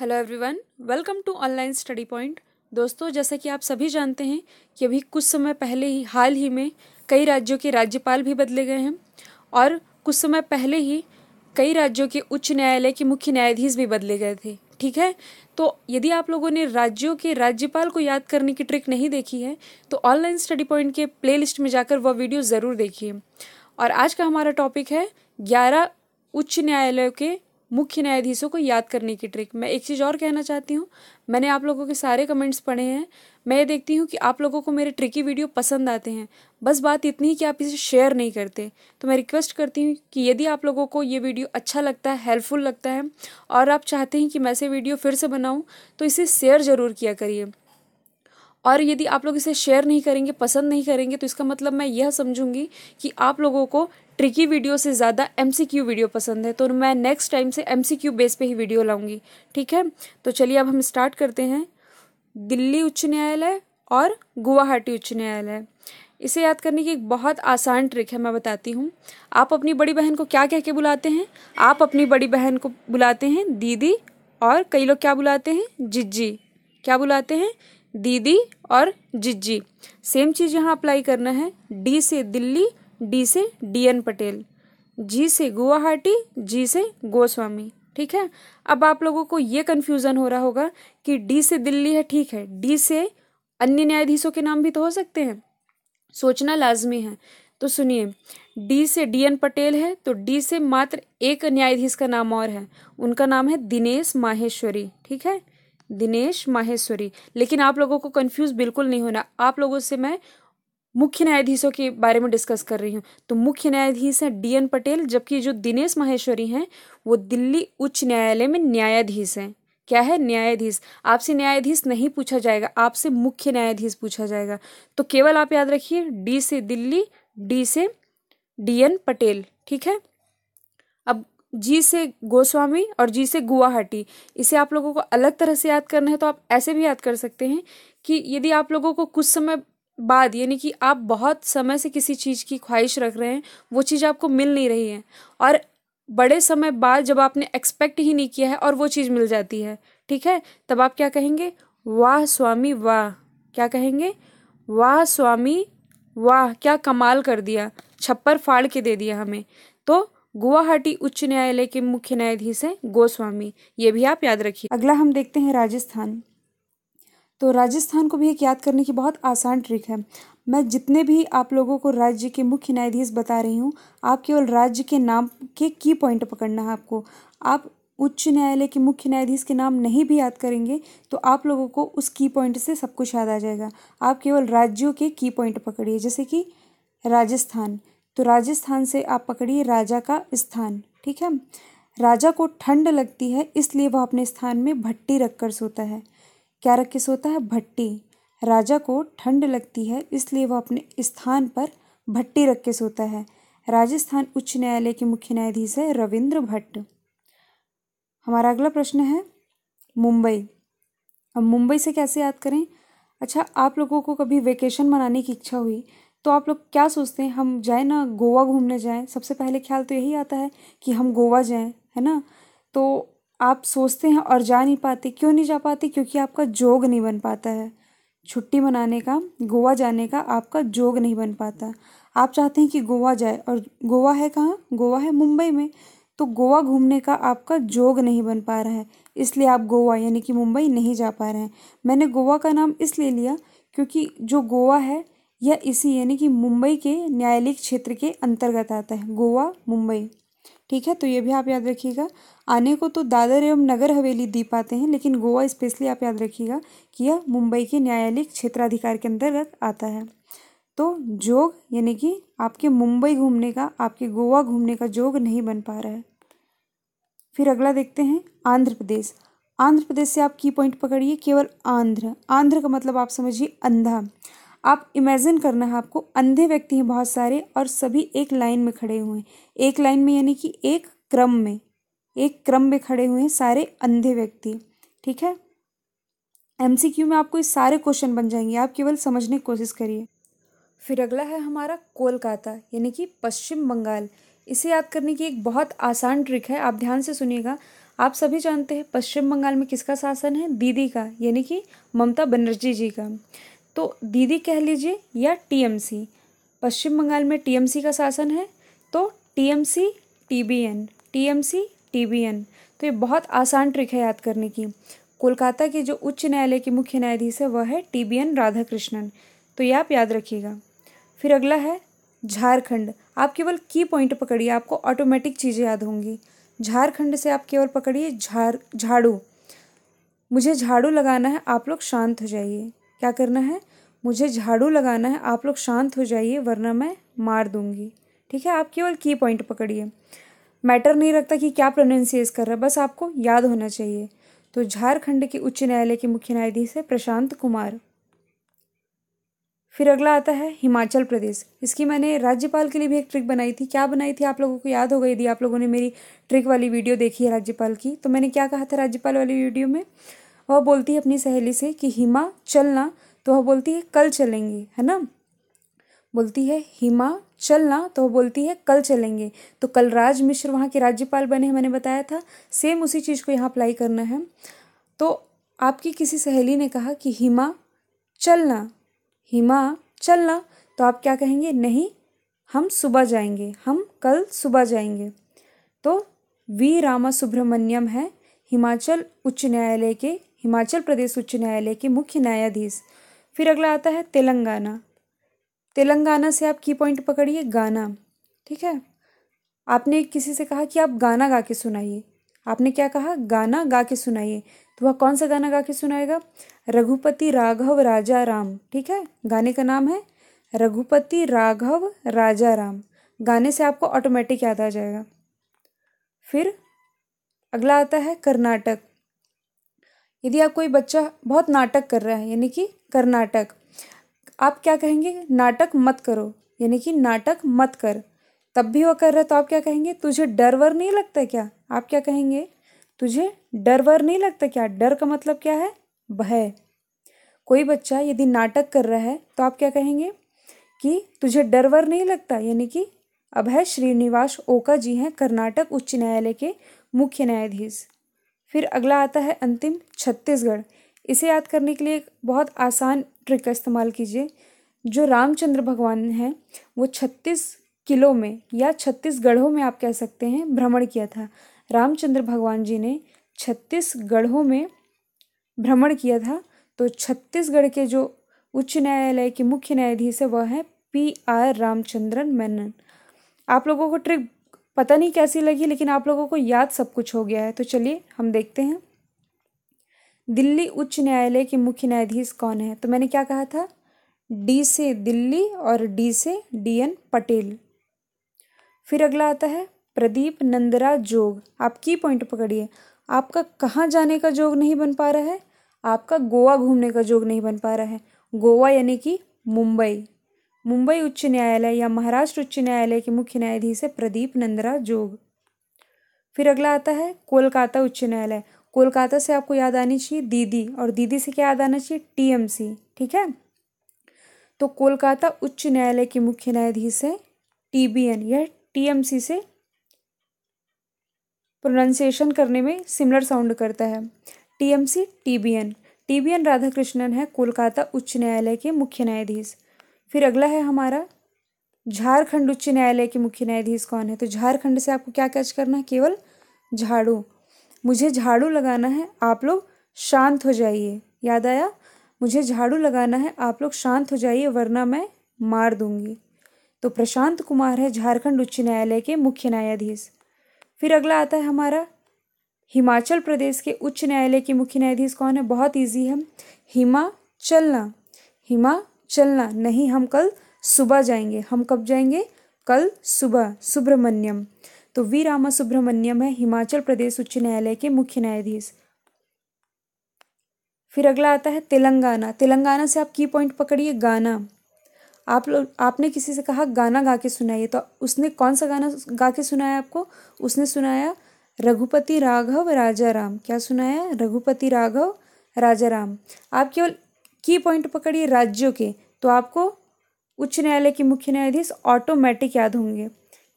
hello everyone welcome to online study point दोस्तों जैसा कि आप सभी जानते हैं कि अभी कुछ समय पहले ही हाल ही में कई राज्यों के राज्यपाल भी बदले गए हैं और कुछ समय पहले ही कई राज्यों के उच्च न्यायालय के मुख्य न्यायाधीश भी बदले गए थे ठीक है तो यदि आप लोगों ने राज्यों के राज्यपाल को याद करने की ट्रिक नहीं देखी है तो ऑनलाइन स्टडी पॉइंट के प्ले में जाकर वह वीडियो ज़रूर देखिए और आज का हमारा टॉपिक है ग्यारह उच्च न्यायालयों के मुख्य न्यायाधीशों को याद करने की ट्रिक मैं एक चीज़ और कहना चाहती हूँ मैंने आप लोगों के सारे कमेंट्स पढ़े हैं मैं ये देखती हूँ कि आप लोगों को मेरे ट्रिकी वीडियो पसंद आते हैं बस बात इतनी ही कि आप इसे शेयर नहीं करते तो मैं रिक्वेस्ट करती हूँ कि यदि आप लोगों को ये वीडियो अच्छा लगता है हेल्पफुल लगता है और आप चाहते हैं कि मैं से वीडियो फिर से बनाऊँ तो इसे शेयर ज़रूर किया करिए और यदि आप लोग इसे शेयर नहीं करेंगे पसंद नहीं करेंगे तो इसका मतलब मैं यह समझूंगी कि आप लोगों को ट्रिकी वीडियो से ज़्यादा एम वीडियो पसंद है तो मैं नेक्स्ट टाइम से एम बेस पे ही वीडियो लाऊंगी ठीक है तो चलिए अब हम स्टार्ट करते हैं दिल्ली उच्च न्यायालय और गुवाहाटी उच्च न्यायालय इसे याद करने की एक बहुत आसान ट्रिक है मैं बताती हूँ आप अपनी बड़ी बहन को क्या कह के बुलाते हैं आप अपनी बड़ी बहन को बुलाते हैं दीदी और कई लोग क्या बुलाते हैं जिज्जी क्या बुलाते हैं दीदी और जिज्जी सेम चीज़ यहाँ अप्लाई करना है डी से दिल्ली डी से डी एन पटेल जी से गुवाहाटी जी से गोस्वामी ठीक है अब आप लोगों को ये कन्फ्यूज़न हो रहा होगा कि डी से दिल्ली है ठीक है डी से अन्य न्यायाधीशों के नाम भी तो हो सकते हैं सोचना लाजमी है तो सुनिए डी से डीएन पटेल है तो डी से मात्र एक न्यायाधीश का नाम और है उनका नाम है दिनेश माहेश्वरी ठीक है दिनेश माहेश्वरी लेकिन आप लोगों को कंफ्यूज बिल्कुल नहीं होना आप लोगों से मैं मुख्य न्यायाधीशों के बारे में डिस्कस कर रही हूँ तो मुख्य न्यायाधीश हैं डी एन पटेल जबकि जो दिनेश माहेश्वरी हैं वो दिल्ली उच्च न्यायालय में न्यायाधीश हैं क्या है न्यायाधीश आपसे न्यायाधीश नहीं पूछा जाएगा आपसे मुख्य न्यायाधीश पूछा जाएगा तो केवल आप याद रखिए डी से दिल्ली डी से डी एन पटेल ठीक है अब जी से गोस्वामी और जी से गुवाहाटी इसे आप लोगों को अलग तरह से याद करना है तो आप ऐसे भी याद कर सकते हैं कि यदि आप लोगों को कुछ समय बाद यानी कि आप बहुत समय से किसी चीज़ की ख्वाहिश रख रहे हैं वो चीज़ आपको मिल नहीं रही है और बड़े समय बाद जब आपने एक्सपेक्ट ही नहीं किया है और वो चीज़ मिल जाती है ठीक है तब आप क्या कहेंगे वाह स्वामी वाह क्या कहेंगे वाह स्वामी वाह क्या कमाल कर दिया छप्पर फाड़ के दे दिया हमें तो गुवाहाटी उच्च न्यायालय के मुख्य न्यायाधीश हैं गोस्वामी ये भी आप याद रखिए अगला हम देखते हैं राजस्थान तो राजस्थान को भी एक याद करने की बहुत आसान ट्रिक है मैं जितने भी आप लोगों को राज्य के मुख्य न्यायाधीश बता रही हूँ आप केवल राज्य के नाम के की पॉइंट पकड़ना है आपको आप उच्च न्यायालय के मुख्य न्यायाधीश के नाम नहीं भी याद करेंगे तो आप लोगों को उस की पॉइंट से सब कुछ याद आ जाएगा आप केवल राज्यों के की पॉइंट पकड़िए जैसे कि राजस्थान तो राजस्थान से आप पकड़िए राजा का स्थान ठीक है राजा को ठंड लगती है इसलिए वह अपने स्थान में भट्टी रखकर सोता है क्या के होता है भट्टी राजा को ठंड लगती है इसलिए वह अपने स्थान पर भट्टी रख के सोता है राजस्थान उच्च न्यायालय के मुख्य न्यायाधीश है रविंद्र भट्ट हमारा अगला प्रश्न है मुंबई अब मुंबई से कैसे याद करें अच्छा आप लोगों को कभी वेकेशन मनाने की इच्छा हुई तो आप लोग क्या सोचते हैं हम जाए ना गोवा घूमने जाएं सबसे पहले ख्याल तो यही आता है कि हम गोवा जाएं है ना तो आप सोचते हैं और जा नहीं पाते क्यों नहीं जा पाते क्योंकि आपका जोग नहीं बन पाता है छुट्टी मनाने का गोवा जाने का आपका जोग नहीं बन पाता आप चाहते हैं कि गोवा जाए और गोवा है कहाँ गोवा है मुंबई में तो गोवा घूमने का आपका जोग नहीं बन पा रहा है इसलिए आप गोवा यानी कि मुंबई नहीं जा पा रहे हैं मैंने गोवा का नाम इसलिए लिया क्योंकि जो गोवा है यह इसी यानी कि मुंबई के न्यायालयिक क्षेत्र के अंतर्गत आता है गोवा मुंबई ठीक है तो ये भी आप याद रखिएगा आने को तो दादर एवं नगर हवेली द्वीप आते हैं लेकिन गोवा स्पेशली आप याद रखिएगा कि यह मुंबई के न्यायालयिक क्षेत्राधिकार के अंतर्गत आता है तो जोग यानी कि आपके मुंबई घूमने का आपके गोवा घूमने का जोग नहीं बन पा रहा है फिर अगला देखते हैं आंध्र प्रदेश आंध्र प्रदेश से आप की पॉइंट पकड़िए केवल आंध्र आंध्र का मतलब आप समझिए अंधा आप इमेजिन करना है आपको अंधे व्यक्ति हैं बहुत सारे और सभी एक लाइन में खड़े हुए हैं एक लाइन में यानी कि एक क्रम में एक क्रम में खड़े हुए हैं सारे अंधे व्यक्ति ठीक है एम में आपको ये सारे क्वेश्चन बन जाएंगे आप केवल समझने की कोशिश करिए फिर अगला है हमारा कोलकाता यानी कि पश्चिम बंगाल इसे याद करने की एक बहुत आसान ट्रिक है आप ध्यान से सुनिएगा आप सभी जानते हैं पश्चिम बंगाल में किसका शासन है दीदी का यानी कि ममता बनर्जी जी का तो दीदी कह लीजिए या टीएमसी पश्चिम बंगाल में टीएमसी का शासन है तो टीएमसी टीबीएन टीएमसी टीबीएन तो ये बहुत आसान ट्रिक है याद करने की कोलकाता के जो उच्च न्यायालय के मुख्य न्यायाधीश है वह है टी बी एन राधाकृष्णन तो ये आप याद रखिएगा फिर अगला है झारखंड आप केवल की पॉइंट पकड़िए आपको ऑटोमेटिक चीज़ें याद होंगी झारखंड से आप केवल पकड़िए झार झाड़ू मुझे झाड़ू लगाना है आप लोग शांत हो जाइए क्या करना है मुझे झाड़ू लगाना है आप लोग शांत हो जाइए वरना मैं मार दूंगी ठीक है आप केवल की पॉइंट पकड़िए मैटर नहीं रखता कि क्या प्रोनाउंसिएस कर रहा है बस आपको याद होना चाहिए तो झारखंड के उच्च न्यायालय के मुख्य न्यायाधीश है प्रशांत कुमार फिर अगला आता है हिमाचल प्रदेश इसकी मैंने राज्यपाल के लिए भी एक ट्रिक बनाई थी क्या बनाई थी आप लोगों को याद होगा यदि आप लोगों ने मेरी ट्रिक वाली वीडियो देखी है राज्यपाल की तो मैंने क्या कहा था राज्यपाल वाली वीडियो में वह बोलती है अपनी सहेली से कि हिमा चलना तो वह बोलती है कल चलेंगे है ना बोलती है हिमा चलना तो वह बोलती है कल चलेंगे तो कलराज मिश्र वहाँ के राज्यपाल बने मैंने बताया था सेम उसी चीज़ को यहाँ अप्लाई करना है तो आपकी किसी सहेली ने कहा कि हिमा चलना हिमा चलना तो आप क्या कहेंगे नहीं हम सुबह जाएंगे हम कल सुबह जाएंगे तो वी रामा सुब्रमण्यम है हिमाचल उच्च न्यायालय के हिमाचल प्रदेश उच्च न्यायालय के मुख्य न्यायाधीश फिर अगला आता है तेलंगाना तेलंगाना से आप की पॉइंट पकड़िए गाना ठीक है आपने किसी से कहा कि आप गाना गा के सुनाइए आपने क्या कहा गाना गा के सुनाइए तो वह कौन सा गाना गा के सुनाएगा रघुपति राघव राजा राम ठीक है गाने का नाम है रघुपति राघव राजा राम गाने से आपको ऑटोमेटिक याद आ जाएगा फिर अगला आता है कर्नाटक यदि आप कोई बच्चा बहुत नाटक कर रहा है यानी कि कर्नाटक आप क्या कहेंगे नाटक मत करो यानी कि नाटक मत कर तब भी वो कर रहा है तो आप क्या कहेंगे तुझे डर वर नहीं लगता क्या आप क्या कहेंगे तुझे डर वर नहीं लगता क्या डर का मतलब क्या है भय कोई बच्चा यदि नाटक कर रहा है तो आप क्या कहेंगे कि तुझे डर वर नहीं लगता यानी कि अभय श्रीनिवास ओका जी हैं कर्नाटक उच्च न्यायालय के मुख्य न्यायाधीश फिर अगला आता है अंतिम छत्तीसगढ़ इसे याद करने के लिए एक बहुत आसान ट्रिक का इस्तेमाल कीजिए जो रामचंद्र भगवान हैं वो छत्तीस किलों में या छत्तीसगढ़ों में आप कह सकते हैं भ्रमण किया था रामचंद्र भगवान जी ने छत्तीसगढ़ों में भ्रमण किया था तो छत्तीसगढ़ के जो उच्च न्यायालय के मुख्य न्यायाधीश है वह है पी आर रामचंद्रन मेनन आप लोगों को ट्रिक पता नहीं कैसी लगी लेकिन आप लोगों को याद सब कुछ हो गया है तो चलिए हम देखते हैं दिल्ली उच्च न्यायालय के मुख्य न्यायाधीश कौन है तो मैंने क्या कहा था डी से दिल्ली और डी से डी एन पटेल फिर अगला आता है प्रदीप नंदरा जोग आप की पॉइंट पकड़िए आपका कहाँ जाने का जोग नहीं बन पा रहा है आपका गोवा घूमने का जोग नहीं बन पा रहा है गोवा यानी कि मुंबई मुंबई उच्च न्यायालय या महाराष्ट्र उच्च न्यायालय के मुख्य न्यायाधीश है प्रदीप नंदरा जोग फिर अगला आता है कोलकाता उच्च न्यायालय कोलकाता से आपको याद आनी चाहिए दीदी और दीदी से क्या याद आना चाहिए टीएमसी ठीक है तो कोलकाता उच्च न्यायालय के मुख्य न्यायाधीश है टीबीएन यह टीएमसी से प्रोनाउंसिएशन करने में सिमिलर साउंड करता है टीएमसी टीबीएन टीबीएन राधाकृष्णन है कोलकाता उच्च न्यायालय के मुख्य न्यायाधीश फिर अगला है हमारा झारखंड उच्च न्यायालय के मुख्य न्यायाधीश कौन है तो झारखंड से आपको क्या कैच करना है केवल झाड़ू मुझे झाड़ू लगाना है आप लोग शांत हो जाइए याद आया मुझे झाड़ू लगाना है आप लोग शांत हो जाइए वरना मैं मार दूंगी तो प्रशांत कुमार है झारखंड उच्च न्यायालय के मुख्य न्यायाधीश फिर अगला आता है हमारा हिमाचल प्रदेश के उच्च न्यायालय के मुख्य न्यायाधीश कौन है बहुत ईजी है हिमा चलना हिमा चलना नहीं हम कल सुबह जाएंगे हम कब जाएंगे कल सुबह सुब्रमण्यम तो वी रामा सुब्रमण्यम है हिमाचल प्रदेश उच्च न्यायालय के मुख्य न्यायाधीश फिर अगला आता है तेलंगाना तेलंगाना से आप की पॉइंट पकड़िए गाना आप लोग आपने किसी से कहा गाना गा के सुनाइए तो उसने कौन सा गाना गा के सुनाया आपको उसने सुनाया रघुपति राघव राजा राम क्या सुनाया रघुपति राघव राजा राम आप केवल की पॉइंट पकड़िए राज्यों के तो आपको उच्च न्यायालय के मुख्य न्यायाधीश ऑटोमेटिक याद होंगे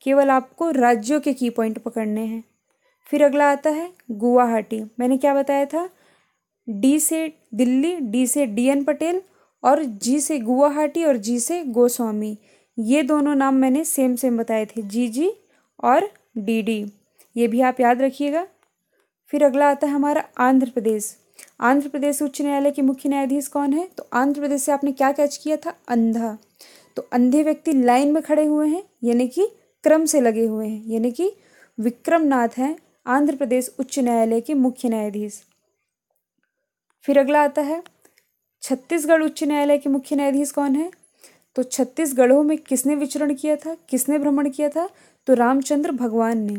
केवल आपको राज्यों के की पॉइंट पकड़ने हैं फिर अगला आता है गुवाहाटी मैंने क्या बताया था डी से दिल्ली डी से डी एन पटेल और जी से गुवाहाटी और जी से गोस्वामी ये दोनों नाम मैंने सेम सेम बताए थे जी जी और डी डी ये भी आप याद रखिएगा फिर अगला आता है हमारा आंध्र प्रदेश आंध्र प्रदेश उच्च न्यायालय के मुख्य न्यायाधीश कौन है तो आंध्र प्रदेश से आपने क्या कैच किया था अंधा तो अंधे व्यक्ति लाइन में खड़े हुए हैं यानी कि क्रम से लगे हुए हैं यानी कि विक्रमनाथ हैं आंध्र प्रदेश उच्च न्यायालय के मुख्य न्यायाधीश फिर अगला आता है छत्तीसगढ़ उच्च न्यायालय के मुख्य न्यायाधीश कौन है तो छत्तीसगढ़ों में किसने विचरण किया था किसने भ्रमण किया था तो रामचंद्र भगवान ने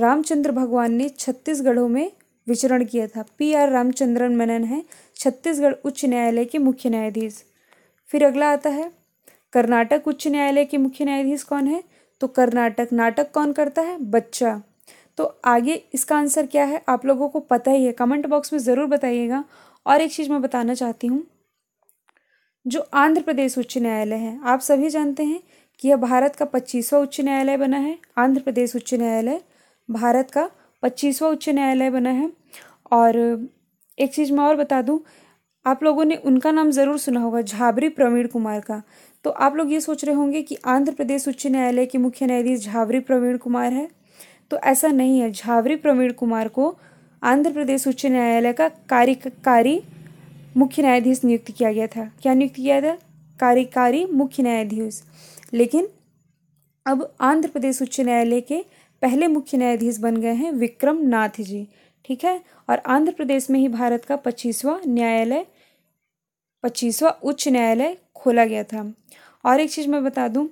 रामचंद्र भगवान ने छत्तीसगढ़ों में विचरण किया था पी आर रामचंद्रन मेनन है छत्तीसगढ़ उच्च न्यायालय के मुख्य न्यायाधीश फिर अगला आता है कर्नाटक उच्च न्यायालय के मुख्य न्यायाधीश कौन है तो कर्नाटक नाटक कौन करता है बच्चा तो आगे इसका आंसर क्या है आप लोगों को पता ही है कमेंट बॉक्स में ज़रूर बताइएगा और एक चीज़ मैं बताना चाहती हूँ जो आंध्र प्रदेश उच्च न्यायालय है आप सभी जानते हैं कि यह भारत का पच्चीसवा उच्च न्यायालय बना है आंध्र प्रदेश उच्च न्यायालय भारत का पच्चीसवा उच्च न्यायालय बना है और एक चीज़ मैं और बता दूँ आप लोगों ने उनका नाम ज़रूर सुना होगा झाबरी प्रवीण कुमार का तो आप लोग ये सोच रहे होंगे कि आंध्र प्रदेश उच्च न्यायालय के मुख्य न्यायाधीश झावरी प्रवीण कुमार है तो ऐसा नहीं है झावरी प्रवीण कुमार को आंध्र प्रदेश उच्च न्यायालय का कार्यकारी मुख्य न्यायाधीश नियुक्त किया गया था क्या नियुक्त किया था कार्यकारी मुख्य न्यायाधीश लेकिन अब आंध्र प्रदेश उच्च न्यायालय के पहले मुख्य न्यायाधीश बन गए हैं विक्रम नाथ जी ठीक है और आंध्र प्रदेश में ही भारत का पच्चीसवा न्यायालय पच्चीसवा उच्च न्यायालय खोला गया था और एक चीज़ मैं बता दूं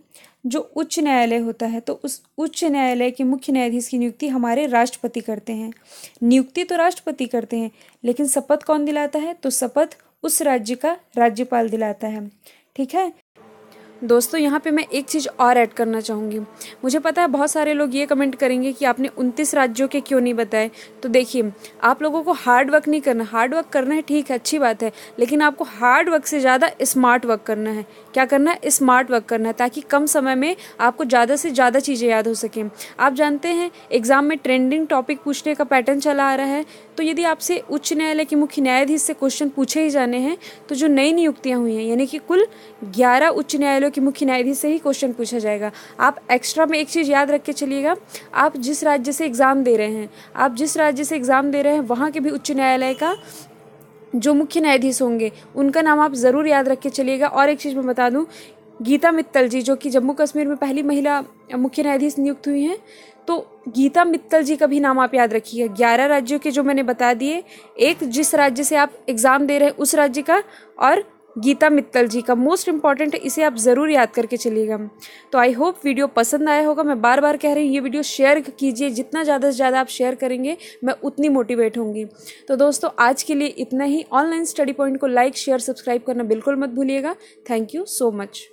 जो उच्च न्यायालय होता है तो उस उच्च न्यायालय के मुख्य न्यायाधीश की नियुक्ति हमारे राष्ट्रपति करते हैं नियुक्ति तो राष्ट्रपति करते हैं लेकिन शपथ कौन दिलाता है तो शपथ उस राज्य का राज्यपाल दिलाता है ठीक है दोस्तों यहाँ पे मैं एक चीज़ और ऐड करना चाहूँगी मुझे पता है बहुत सारे लोग ये कमेंट करेंगे कि आपने उनतीस राज्यों के क्यों नहीं बताए तो देखिए आप लोगों को हार्ड वर्क नहीं करना हार्ड वर्क करना है ठीक है अच्छी बात है लेकिन आपको हार्ड वर्क से ज़्यादा स्मार्ट वर्क करना है क्या करना है स्मार्ट वर्क करना है ताकि कम समय में आपको ज़्यादा से ज़्यादा चीज़ें याद हो सकें आप जानते हैं एग्ज़ाम में ट्रेंडिंग टॉपिक पूछने का पैटर्न चला आ रहा है तो यदि आपसे उच्च न्यायालय के मुख्य न्यायाधीश से क्वेश्चन पूछे ही जाने हैं तो जो नई नियुक्तियाँ हुई हैं यानी कि कुल ग्यारह उच्च न्यायालय कि मुख्य न्यायाधीश से ही क्वेश्चन पूछा जाएगा आप एक्स्ट्रा में एक चीज़ याद रख के चलिएगा आप जिस राज्य से एग्ज़ाम दे रहे हैं आप जिस राज्य से एग्ज़ाम दे रहे हैं वहाँ के भी उच्च न्यायालय का जो मुख्य न्यायाधीश होंगे उनका नाम आप ज़रूर याद रख के चलिएगा और एक चीज़ मैं बता दूँ गीता मित्तल जी जो कि जम्मू कश्मीर में पहली महिला मुख्य न्यायाधीश नियुक्त हुई हैं तो गीता मित्तल जी का भी नाम आप याद रखिएगा ग्यारह राज्यों के जो मैंने बता दिए एक जिस राज्य से आप एग्ज़ाम दे रहे हैं उस राज्य का और गीता मित्तल जी का मोस्ट इंपॉर्टेंट इसे आप ज़रूर याद करके चलिएगा तो आई होप वीडियो पसंद आया होगा मैं बार बार कह रही हूँ ये वीडियो शेयर कीजिए जितना ज़्यादा से ज़्यादा आप शेयर करेंगे मैं उतनी मोटिवेट होंगी तो दोस्तों आज के लिए इतना ही ऑनलाइन स्टडी पॉइंट को लाइक शेयर सब्सक्राइब करना बिल्कुल मत भूलिएगा थैंक यू सो मच